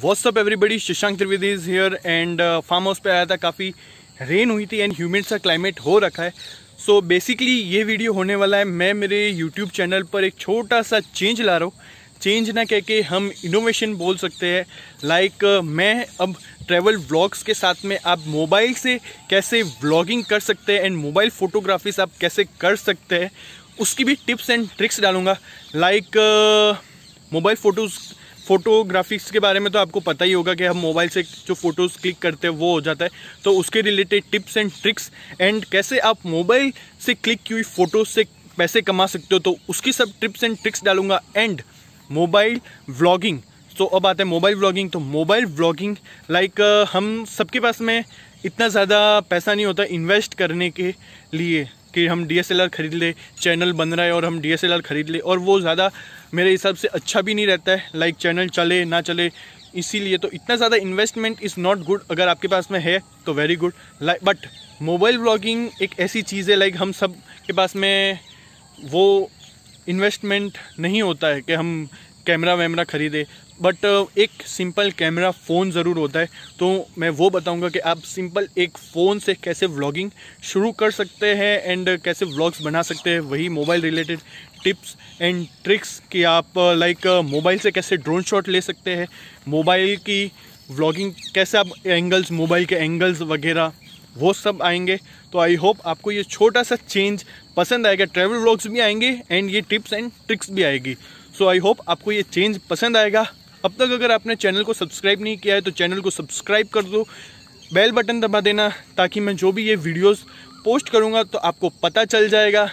WhatsApp everybody Shashank Trivedi is here and farm house पर आया था काफ़ी रेन हुई थी एंड ह्यूमिड सा क्लाइमेट हो रखा है सो so, बेसिकली ये वीडियो होने वाला है मैं मेरे यूट्यूब चैनल पर एक छोटा सा चेंज ला रहा हूँ चेंज ना कह के हम इनोवेशन बोल सकते हैं लाइक like, uh, मैं अब ट्रैवल व्लॉग्स के साथ में आप मोबाइल से कैसे व्लॉगिंग कर सकते हैं एंड मोबाइल फ़ोटोग्राफीज आप कैसे कर सकते हैं उसकी भी टिप्स एंड ट्रिक्स डालूंगा लाइक मोबाइल फ़ोटोज़ फोटोग्राफिक्स के बारे में तो आपको पता ही होगा कि हम मोबाइल से जो फ़ोटोज़ क्लिक करते हैं वो हो जाता है तो उसके related tips and tricks and कैसे आप मोबाइल से क्लिक की हुई फ़ोटोज़ से पैसे कमा सकते हो तो उसकी सब टिप्स एंड ट्रिक्स डालूंगा एंड मोबाइल व्लॉगिंग तो अब आते हैं मोबाइल व्लॉगिंग तो मोबाइल व्लॉगिंग लाइक हम सबके पास में इतना ज़्यादा पैसा नहीं होता इन्वेस्ट करने के लिए कि हम डीएसएलआर ख़रीद ले चैनल बन रहा है और हम डीएसएलआर ख़रीद ले और वो ज़्यादा मेरे हिसाब से अच्छा भी नहीं रहता है लाइक चैनल चले ना चले इसीलिए तो इतना ज़्यादा इन्वेस्टमेंट इज़ नॉट गुड अगर आपके पास में है तो very good like but mobile blogging एक ऐसी चीज़ है लाइक हम सब के पास में वो इन्वेस्टमेंट नहीं होता है कि हम कैमरा वैमरा ख़रीदे बट uh, एक सिंपल कैमरा फ़ोन ज़रूर होता है तो मैं वो बताऊंगा कि आप सिंपल एक फ़ोन से कैसे व्लॉगिंग शुरू कर सकते हैं एंड कैसे व्लॉग्स बना सकते हैं वही mobile related tips and tricks कि आप लाइक uh, मोबाइल uh, से कैसे ड्रोन शॉट ले सकते हैं मोबाइल की व्लॉगिंग कैसे आप एंगल्स मोबाइल के एंगल्स वगैरह वो सब आएंगे तो आई होप आपको ये छोटा सा चेंज पसंद आएगा ट्रैवल व्लॉग्स भी आएंगे एंड ये टिप्स एंड ट्रिक्स भी आएगी सो आई होप आपको ये चेंज पसंद आएगा अब तक अगर आपने चैनल को सब्सक्राइब नहीं किया है तो चैनल को सब्सक्राइब कर दो बेल बटन दबा देना ताकि मैं जो भी ये वीडियोज़ पोस्ट करूँगा तो आपको पता चल जाएगा